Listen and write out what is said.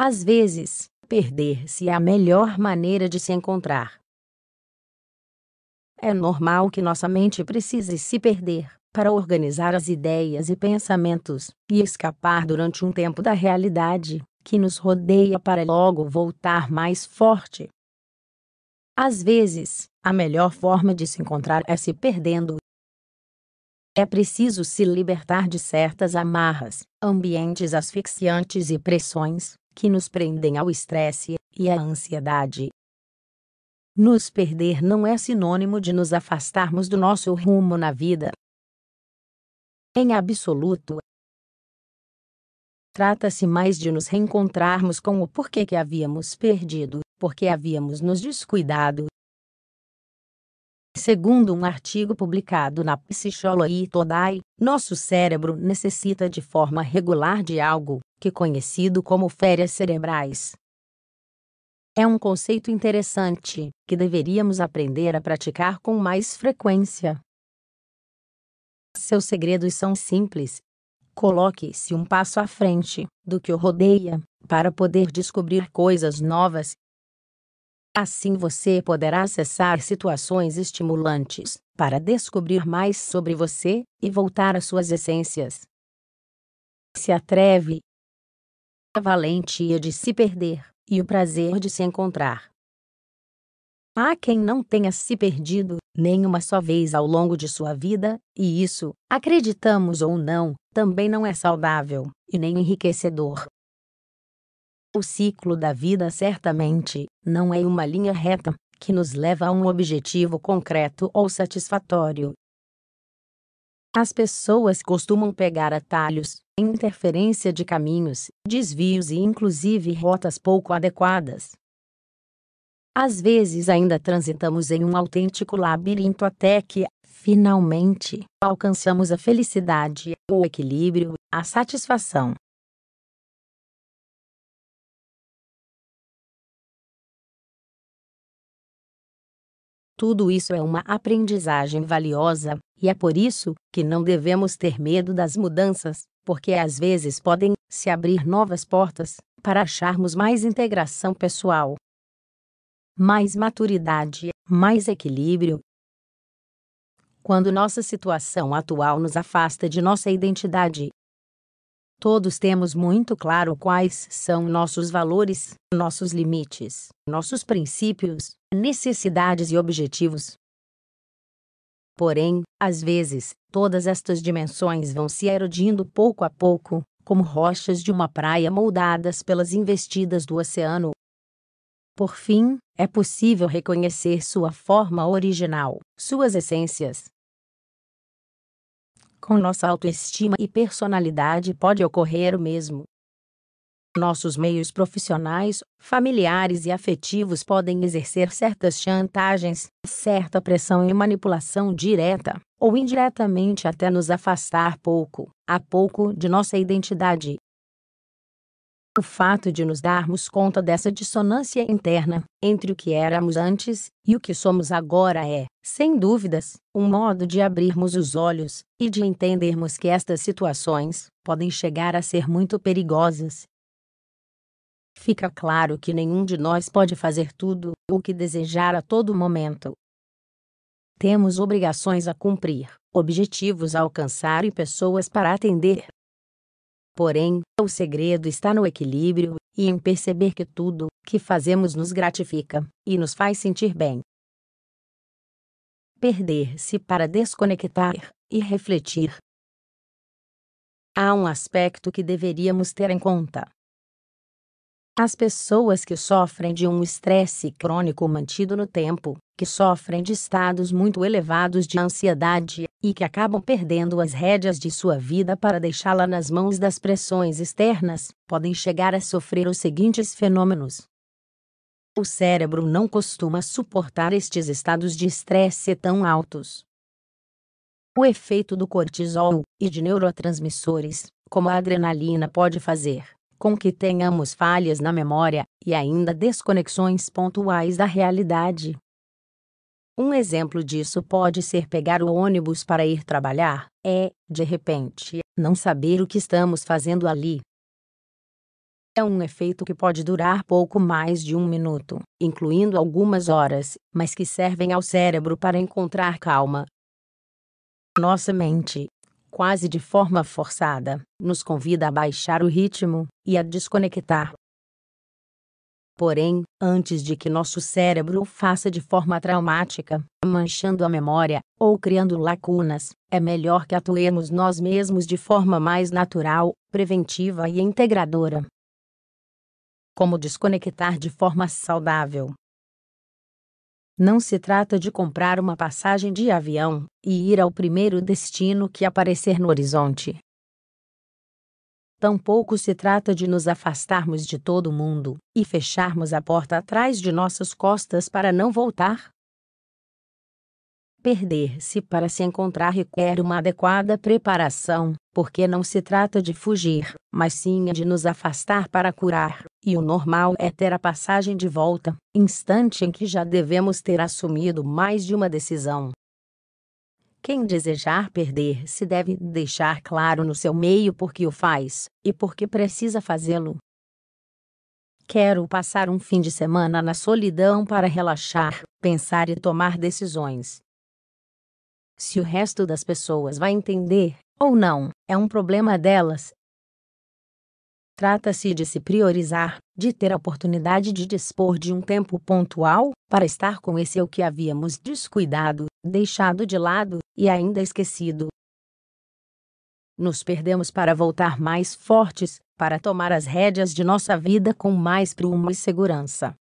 Às vezes, perder-se é a melhor maneira de se encontrar. É normal que nossa mente precise se perder para organizar as ideias e pensamentos e escapar durante um tempo da realidade que nos rodeia para logo voltar mais forte. Às vezes, a melhor forma de se encontrar é se perdendo. É preciso se libertar de certas amarras, ambientes asfixiantes e pressões que nos prendem ao estresse e à ansiedade. Nos perder não é sinônimo de nos afastarmos do nosso rumo na vida. Em absoluto. Trata-se mais de nos reencontrarmos com o porquê que havíamos perdido, porque havíamos nos descuidado Segundo um artigo publicado na Psychology Today, nosso cérebro necessita de forma regular de algo, que é conhecido como férias cerebrais. É um conceito interessante, que deveríamos aprender a praticar com mais frequência. Seus segredos são simples. Coloque-se um passo à frente do que o rodeia, para poder descobrir coisas novas Assim você poderá acessar situações estimulantes para descobrir mais sobre você e voltar às suas essências. Se atreve. A valentia é de se perder e o prazer de se encontrar. Há quem não tenha se perdido nenhuma só vez ao longo de sua vida, e isso, acreditamos ou não, também não é saudável e nem enriquecedor. O ciclo da vida certamente não é uma linha reta que nos leva a um objetivo concreto ou satisfatório. As pessoas costumam pegar atalhos, interferência de caminhos, desvios e inclusive rotas pouco adequadas. Às vezes ainda transitamos em um autêntico labirinto até que, finalmente, alcançamos a felicidade, o equilíbrio, a satisfação, Tudo isso é uma aprendizagem valiosa, e é por isso que não devemos ter medo das mudanças, porque às vezes podem se abrir novas portas para acharmos mais integração pessoal, mais maturidade, mais equilíbrio. Quando nossa situação atual nos afasta de nossa identidade, Todos temos muito claro quais são nossos valores, nossos limites, nossos princípios, necessidades e objetivos. Porém, às vezes, todas estas dimensões vão se erodindo pouco a pouco, como rochas de uma praia moldadas pelas investidas do oceano. Por fim, é possível reconhecer sua forma original, suas essências, com nossa autoestima e personalidade pode ocorrer o mesmo. Nossos meios profissionais, familiares e afetivos podem exercer certas chantagens, certa pressão e manipulação direta ou indiretamente até nos afastar pouco a pouco de nossa identidade o fato de nos darmos conta dessa dissonância interna entre o que éramos antes e o que somos agora é, sem dúvidas, um modo de abrirmos os olhos e de entendermos que estas situações podem chegar a ser muito perigosas. Fica claro que nenhum de nós pode fazer tudo o que desejar a todo momento. Temos obrigações a cumprir, objetivos a alcançar e pessoas para atender. Porém, o segredo está no equilíbrio e em perceber que tudo que fazemos nos gratifica e nos faz sentir bem. Perder-se para desconectar e refletir. Há um aspecto que deveríamos ter em conta. As pessoas que sofrem de um estresse crônico mantido no tempo que sofrem de estados muito elevados de ansiedade e que acabam perdendo as rédeas de sua vida para deixá-la nas mãos das pressões externas, podem chegar a sofrer os seguintes fenômenos. O cérebro não costuma suportar estes estados de estresse tão altos. O efeito do cortisol e de neurotransmissores, como a adrenalina, pode fazer com que tenhamos falhas na memória e ainda desconexões pontuais da realidade, um exemplo disso pode ser pegar o ônibus para ir trabalhar, é, de repente, não saber o que estamos fazendo ali. É um efeito que pode durar pouco mais de um minuto, incluindo algumas horas, mas que servem ao cérebro para encontrar calma. Nossa mente, quase de forma forçada, nos convida a baixar o ritmo e a desconectar Porém, antes de que nosso cérebro o faça de forma traumática, manchando a memória, ou criando lacunas, é melhor que atuemos nós mesmos de forma mais natural, preventiva e integradora. Como desconectar de forma saudável? Não se trata de comprar uma passagem de avião e ir ao primeiro destino que aparecer no horizonte. Tampouco se trata de nos afastarmos de todo mundo e fecharmos a porta atrás de nossas costas para não voltar. Perder-se para se encontrar requer uma adequada preparação, porque não se trata de fugir, mas sim de nos afastar para curar, e o normal é ter a passagem de volta, instante em que já devemos ter assumido mais de uma decisão, quem desejar perder-se deve deixar claro no seu meio por que o faz e por que precisa fazê-lo. Quero passar um fim de semana na solidão para relaxar, pensar e tomar decisões. Se o resto das pessoas vai entender ou não, é um problema delas. Trata-se de se priorizar, de ter a oportunidade de dispor de um tempo pontual para estar com esse eu que havíamos descuidado deixado de lado e ainda esquecido. Nos perdemos para voltar mais fortes, para tomar as rédeas de nossa vida com mais prumo e segurança.